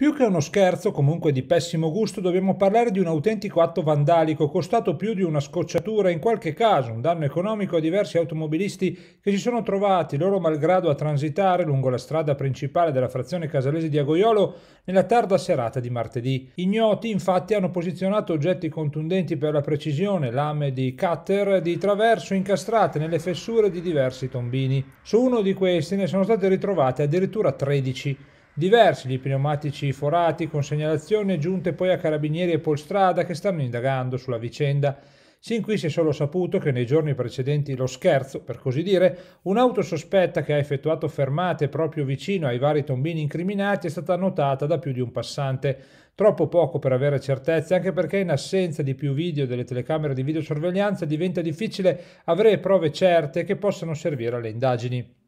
Più che uno scherzo, comunque di pessimo gusto, dobbiamo parlare di un autentico atto vandalico, costato più di una scocciatura, in qualche caso un danno economico a diversi automobilisti che si sono trovati, loro malgrado, a transitare lungo la strada principale della frazione casalese di Agoiolo nella tarda serata di martedì. Ignoti, infatti, hanno posizionato oggetti contundenti per la precisione, lame di cutter di traverso incastrate nelle fessure di diversi tombini. Su uno di questi ne sono state ritrovate addirittura 13. Diversi gli pneumatici forati con segnalazioni giunte poi a carabinieri e polstrada che stanno indagando sulla vicenda. Sin qui si è solo saputo che nei giorni precedenti lo scherzo, per così dire, un'auto sospetta che ha effettuato fermate proprio vicino ai vari tombini incriminati è stata notata da più di un passante. Troppo poco per avere certezze, anche perché in assenza di più video delle telecamere di videosorveglianza diventa difficile avere prove certe che possano servire alle indagini.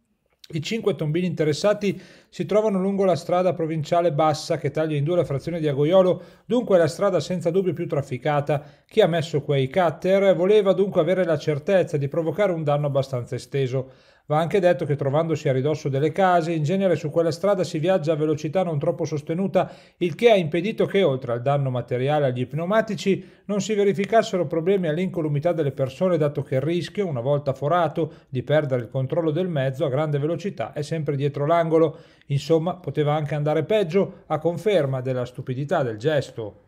I cinque tombini interessati si trovano lungo la strada provinciale bassa che taglia in due la frazione di Agoiolo, dunque la strada senza dubbio più trafficata. Chi ha messo quei cutter voleva dunque avere la certezza di provocare un danno abbastanza esteso. Va anche detto che trovandosi a ridosso delle case, in genere su quella strada si viaggia a velocità non troppo sostenuta, il che ha impedito che, oltre al danno materiale agli pneumatici, non si verificassero problemi all'incolumità delle persone, dato che il rischio, una volta forato, di perdere il controllo del mezzo a grande velocità è sempre dietro l'angolo. Insomma, poteva anche andare peggio, a conferma della stupidità del gesto.